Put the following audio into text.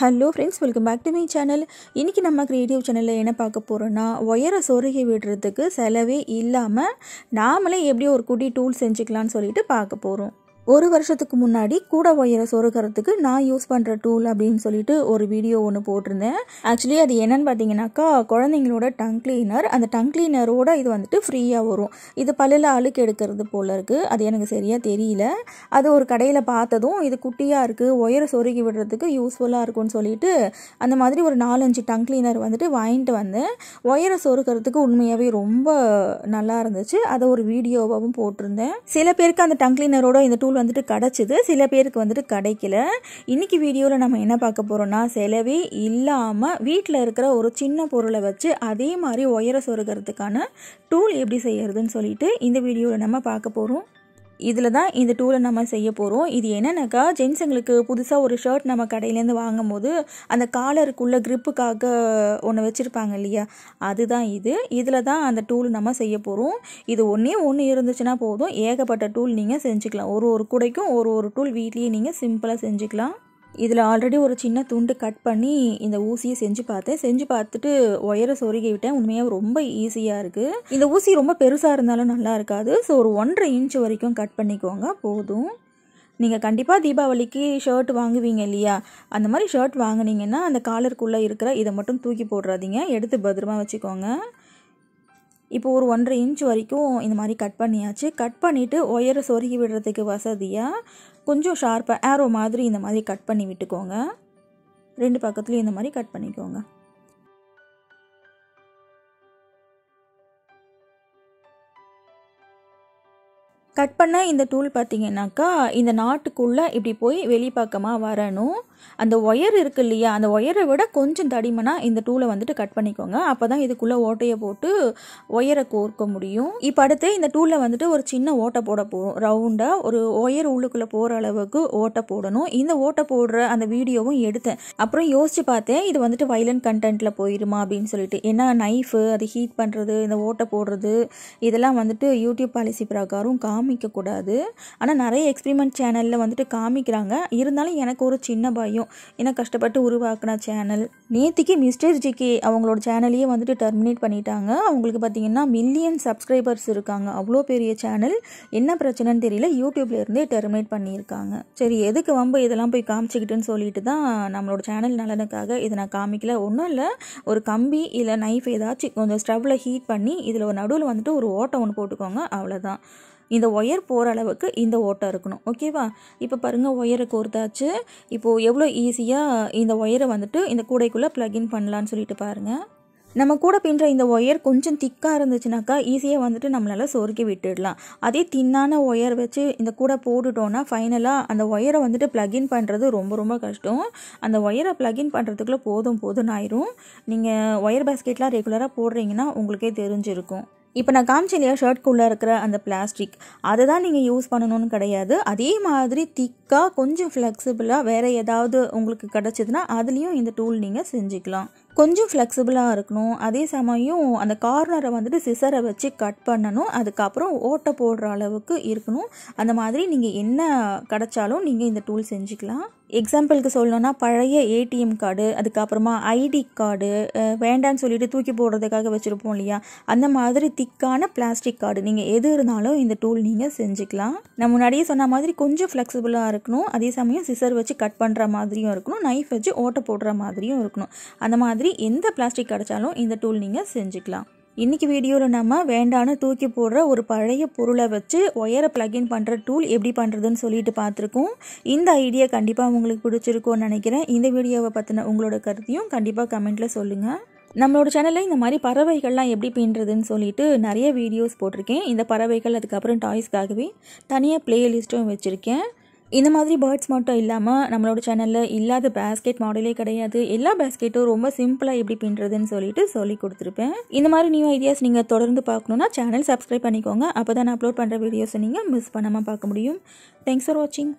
hello friends welcome back to my channel இன்றைக்கி நம்ம creative சேனலில் என்ன பார்க்க போகிறோன்னா ஒயரை சொருகி விடுறதுக்கு செலவே இல்லாமல் நாமளே எப்படி ஒரு குட்டி டூல் செஞ்சுக்கலான்னு சொல்லிட்டு பார்க்க போகிறோம் ஒரு வருஷத்துக்கு முன்னாடி கூட ஒயரை சொருக்கிறதுக்கு நான் யூஸ் பண்ணுற டூல் அப்படின்னு சொல்லிட்டு ஒரு வீடியோ ஒன்று போட்டிருந்தேன் ஆக்சுவலி அது என்னன்னு பார்த்தீங்கன்னாக்கா குழந்தைங்களோட டங் கிளீனர் அந்த டங் கிளீனரோட இது வந்துட்டு ஃப்ரீயாக வரும் இது பல்லில் அழுக்கு எடுக்கிறது போல் இருக்குது அது எனக்கு சரியாக தெரியல அது ஒரு கடையில் பார்த்ததும் இது குட்டியாக இருக்குது ஒயரை சொருகி விடுறதுக்கு யூஸ்ஃபுல்லாக இருக்கும்னு சொல்லிட்டு அந்த மாதிரி ஒரு நாலஞ்சு டங் கிளீனர் வந்துட்டு வாங்கிட்டு வந்தேன் ஒயரை சொருக்கிறதுக்கு உண்மையாகவே ரொம்ப நல்லா இருந்துச்சு அதை ஒரு வீடியோவாகவும் போட்டிருந்தேன் சில பேருக்கு அந்த டங் கிளீனரோட இந்த டூல் வந்துட்டு கிடச்சிது சில பேருக்கு வந்துட்டு கிடைக்கல இன்றைக்கி வீடியோவில் நம்ம என்ன பார்க்க போகிறோம்னா செலவே இல்லாமல் வீட்டில் இருக்கிற ஒரு சின்ன பொருளை வச்சு அதே மாதிரி ஒயரை சொருகிறதுக்கான டூல் எப்படி செய்யறதுன்னு சொல்லிட்டு இந்த வீடியோவில் நம்ம பார்க்க போகிறோம் இதில் தான் இந்த டூலை நம்ம செய்ய போகிறோம் இது என்னென்னாக்கா ஜென்ஸுங்களுக்கு புதுசாக ஒரு ஷர்ட் நம்ம கடையிலேருந்து வாங்கும் போது அந்த காலருக்குள்ளே க்ரிப்புக்காக ஒன்று வச்சுருப்பாங்க இல்லையா அதுதான் இது இதில் தான் அந்த டூல் நம்ம செய்ய போகிறோம் இது ஒன்றே ஒன்று இருந்துச்சுன்னா போதும் ஏகப்பட்ட டூல் நீங்கள் செஞ்சுக்கலாம் ஒரு ஒரு குடைக்கும் ஒரு ஒரு டூல் வீட்லேயே நீங்கள் சிம்பிளாக செஞ்சுக்கலாம் இதில் ஆல்ரெடி ஒரு சின்ன துண்டு கட் பண்ணி இந்த ஊசியை செஞ்சு பார்த்தேன் செஞ்சு பார்த்துட்டு ஒயரை சொருகி விட்டேன் உண்மையாக ரொம்ப ஈஸியாக இருக்குது இந்த ஊசி ரொம்ப பெருசாக இருந்தாலும் நல்லா இருக்காது ஸோ ஒரு ஒன்றரை இன்ச் வரைக்கும் கட் பண்ணிக்கோங்க போதும் நீங்கள் கண்டிப்பாக தீபாவளிக்கு ஷர்ட் வாங்குவீங்க இல்லையா அந்த மாதிரி ஷர்ட் வாங்கினீங்கன்னா அந்த காலருக்குள்ளே இருக்கிற இதை மட்டும் தூக்கி போடுறாதீங்க எடுத்து பத்திரமா வச்சுக்கோங்க இப்போ ஒரு ஒன்றரை இன்ச் வரைக்கும் இந்த மாதிரி கட் பண்ணியாச்சு கட் பண்ணிவிட்டு ஒயரை சொருகி விடுறதுக்கு வசதியாக கொஞ்சம் ஷார்ப்பாக ஏரோ மாதிரி இந்த மாதிரி கட் பண்ணி விட்டுக்கோங்க ரெண்டு பக்கத்துலேயும் இந்த மாதிரி கட் பண்ணிக்கோங்க கட் பண்ண இந்த டூல் பார்த்தீங்கன்னாக்கா இந்த நாட்டுக்குள்ளே இப்படி போய் வெளிப்பக்கமாக வரணும் அந்த ஒயர் இருக்கு இல்லையா அந்த ஒயரை விட கொஞ்சம் தடிமனாக இந்த டூலை வந்துட்டு கட் பண்ணிக்கோங்க அப்போ தான் இதுக்குள்ளே ஓட்டையை போட்டு ஒயரை கோர்க்க முடியும் இப்போ அடுத்து இந்த டூல வந்துட்டு ஒரு சின்ன ஓட்டை போட போகும் ரவுண்டாக ஒரு ஒயர் உள்ளுக்குள்ளே போகிற அளவுக்கு ஓட்டை போடணும் இந்த ஓட்டை போடுற அந்த வீடியோவும் எடுத்தேன் அப்புறம் யோசித்து பார்த்தேன் இது வந்துட்டு வைலண்ட் கண்டென்ட்டில் போயிருமா அப்படின்னு சொல்லிட்டு ஏன்னா நைஃபு அது ஹீட் பண்ணுறது இந்த ஓட்டை போடுறது இதெல்லாம் வந்துட்டு யூடியூப் பாலிசி பிரகாரம் காம் காமிக்கக்கூடாது ஆனால் நிறைய எக்ஸ்பிரிமெண்ட் சேனலில் வந்துட்டு காமிக்கிறாங்க இருந்தாலும் எனக்கு ஒரு சின்ன பயம் ஏன்னா கஷ்டப்பட்டு உருவாக்குன சேனல் நேத்திக்கு மிஸ்டர் ஜிகே அவங்களோட சேனலையே வந்துட்டு டெர்மினேட் பண்ணிட்டாங்க அவங்களுக்கு பார்த்தீங்கன்னா மில்லியன் சப்ஸ்கிரைபர்ஸ் இருக்காங்க அவ்வளோ பெரிய சேனல் என்ன பிரச்சனைன்னு தெரியல யூடியூப்ல இருந்தே டெர்மினேட் பண்ணியிருக்காங்க சரி எதுக்கு வம்ப இதெல்லாம் போய் காமிச்சிக்கிட்டுன்னு சொல்லிட்டு தான் நம்மளோட சேனல் நலனுக்காக இதை நான் காமிக்கல ஒன்றும் இல்லை ஒரு கம்பி இல்லை நைஃப் ஏதாச்சும் கொஞ்சம் ஸ்டவ்வில் ஹீட் பண்ணி இதில் ஒரு நடுவில் வந்துட்டு ஒரு ஓட்டை ஒன்று போட்டுக்கோங்க அவ்வளோதான் இந்த ஒயர் போகிற அளவுக்கு இந்த ஓட்டம் இருக்கணும் ஓகேவா இப்போ பாருங்கள் ஒயரை கோர்த்தாச்சு இப்போது எவ்வளோ ஈஸியாக இந்த ஒயரை வந்துட்டு இந்த கூடைக்குள்ளே ப்ளக்இன் பண்ணலான்னு சொல்லிட்டு பாருங்கள் நம்ம கூட பின்ற இந்த ஒயர் கொஞ்சம் திக்காக இருந்துச்சுனாக்கா ஈஸியாக வந்துட்டு நம்மளால் சொருக்கி விட்டுடலாம் அதே தின்னான ஒயர் வச்சு இந்த கூட போட்டுட்டோன்னா ஃபைனலாக அந்த ஒயரை வந்துட்டு ப்ளக்இன் பண்ணுறது ரொம்ப ரொம்ப கஷ்டம் அந்த ஒயரை ப்ளக்இன் பண்ணுறதுக்குள்ளே போதும் போதும்னு ஆயிரும் நீங்கள் ஒயர் பேஸ்கெட்லாம் ரெகுலராக போடுறீங்கன்னா உங்களுக்கே தெரிஞ்சிருக்கும் இப்போ நான் காமிச்சேன் இல்லையா ஷர்ட்குள்ளே இருக்கிற அந்த பிளாஸ்டிக் அதை தான் நீங்கள் யூஸ் பண்ணணும்னு கிடையாது அதே மாதிரி திக்காக கொஞ்சம் ஃப்ளெக்சிபிளாக வேறு ஏதாவது உங்களுக்கு கிடச்சிதுன்னா அதுலேயும் இந்த டூல் நீங்கள் செஞ்சுக்கலாம் கொஞ்சம் ஃப்ளெக்சிபிளாக இருக்கணும் அதே சமயம் அந்த கார்னரை வந்துட்டு சிசரை வச்சு கட் பண்ணணும் அதுக்கப்புறம் ஓட்டை போடுற அளவுக்கு இருக்கணும் அந்த மாதிரி நீங்கள் என்ன கிடச்சாலும் நீங்கள் இந்த டூல் செஞ்சுக்கலாம் எக்ஸாம்பிளுக்கு சொல்லணும்னா பழைய ஏடிஎம் கார்டு அதுக்கப்புறமா ஐடி கார்டு வேண்டான்னு சொல்லிட்டு தூக்கி போடுறதுக்காக வச்சுருப்போம் இல்லையா அந்த மாதிரி திக்கான பிளாஸ்டிக் கார்டு நீங்கள் எது இருந்தாலும் இந்த டூல் நீங்கள் செஞ்சுக்கலாம் நம்ம முன்னாடியே சொன்ன மாதிரி கொஞ்சம் ஃப்ளெக்சிபிளாக இருக்கணும் அதே சமயம் சிசர் வச்சு கட் பண்ணுற மாதிரியும் இருக்கணும் நைஃப் வச்சு ஓட்டை போடுற மாதிரியும் இருக்கணும் அந்த மாதிரி மாதிரி எந்த பிளாஸ்டிக் கிடைச்சாலும் இந்த டூல் நீங்கள் செஞ்சுக்கலாம் இன்றைக்கி வீடியோவில் நம்ம வேண்டான தூக்கி போடுற ஒரு பழைய பொருளை வச்சு ஒயரை ப்ளக்இன் பண்ணுற டூல் எப்படி பண்ணுறதுன்னு சொல்லிட்டு பார்த்துருக்கோம் இந்த ஐடியா கண்டிப்பாக உங்களுக்கு பிடிச்சிருக்கும்னு நினைக்கிறேன் இந்த வீடியோவை பற்றின உங்களோட கருத்தையும் கண்டிப்பாக கமெண்ட்டில் சொல்லுங்கள் நம்மளோட சேனலில் இந்த மாதிரி பறவைகள்லாம் எப்படி பின்னுறதுன்னு சொல்லிட்டு நிறைய வீடியோஸ் போட்டிருக்கேன் இந்த பறவைகள் அதுக்கப்புறம் டாய்ஸ்க்காகவே தனியாக ப்ளேலிஸ்ட்டும் வச்சுருக்கேன் இந்த மாதிரி பேர்ட்ஸ் மட்டும் இல்லாமல் நம்மளோட சேனலில் இல்லாத பேஸ்கெட் மாடலே கிடையாது எல்லா பேஸ்கெட்டும் ரொம்ப சிம்பிளாக எப்படி பின்னுறதுன்னு சொல்லிட்டு சொல்லி கொடுத்துருப்பேன் இந்த மாதிரி நியூ ஐடியாஸ் நீங்கள் தொடர்ந்து பார்க்கணுன்னா சேனல் சப்ஸ்கிரைப் பண்ணிக்கோங்க அப்போ தான் அப்லோட் பண்ணுற வீடியோஸை நீங்கள் மிஸ் பண்ணாமல் பார்க்க முடியும் தேங்க்ஸ் ஃபார் வாட்சிங்